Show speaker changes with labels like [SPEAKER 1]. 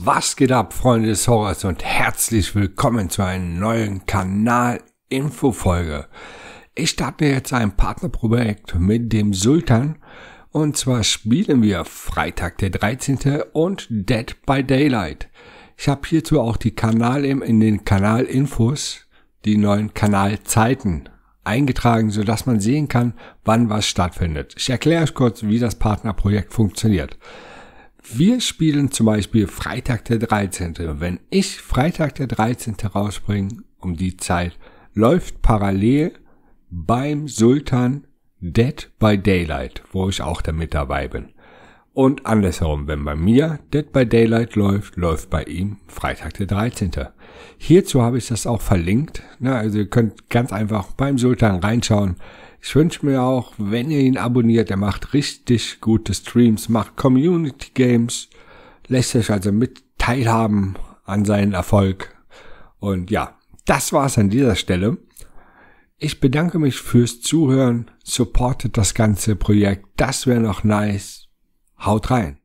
[SPEAKER 1] Was geht ab, Freunde des Horrors und herzlich willkommen zu einer neuen Kanal-Info-Folge. Ich starte jetzt ein Partnerprojekt mit dem Sultan und zwar spielen wir Freitag der 13. und Dead by Daylight. Ich habe hierzu auch die Kanal in den Kanalinfos die neuen Kanalzeiten eingetragen, sodass man sehen kann, wann was stattfindet. Ich erkläre euch kurz, wie das Partnerprojekt funktioniert. Wir spielen zum Beispiel Freitag der 13. Wenn ich Freitag der 13. rausbringe, um die Zeit, läuft parallel beim Sultan Dead by Daylight, wo ich auch damit dabei bin. Und andersherum, wenn bei mir Dead by Daylight läuft, läuft bei ihm Freitag der 13. Hierzu habe ich das auch verlinkt. Ne? Also ihr könnt ganz einfach beim Sultan reinschauen. Ich wünsche mir auch, wenn ihr ihn abonniert, er macht richtig gute Streams, macht Community Games, lässt euch also mit teilhaben an seinen Erfolg. Und ja, das war's an dieser Stelle. Ich bedanke mich fürs Zuhören, supportet das ganze Projekt, das wäre noch nice Haut rein!